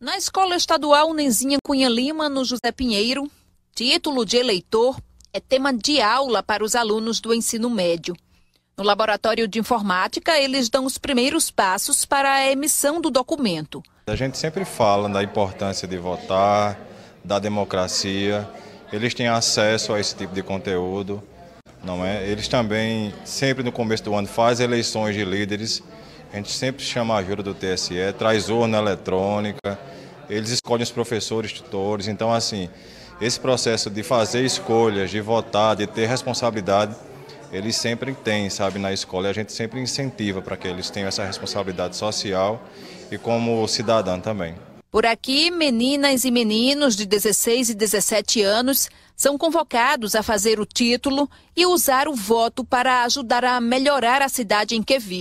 Na Escola Estadual Nenzinha Cunha Lima, no José Pinheiro, título de eleitor é tema de aula para os alunos do ensino médio. No laboratório de informática, eles dão os primeiros passos para a emissão do documento. A gente sempre fala da importância de votar, da democracia. Eles têm acesso a esse tipo de conteúdo, não é? Eles também sempre no começo do ano fazem eleições de líderes a gente sempre chama a ajuda do TSE, traz urna eletrônica, eles escolhem os professores, tutores. Então, assim, esse processo de fazer escolhas, de votar, de ter responsabilidade, eles sempre têm, sabe, na escola. E a gente sempre incentiva para que eles tenham essa responsabilidade social e como cidadão também. Por aqui, meninas e meninos de 16 e 17 anos são convocados a fazer o título e usar o voto para ajudar a melhorar a cidade em que vivem.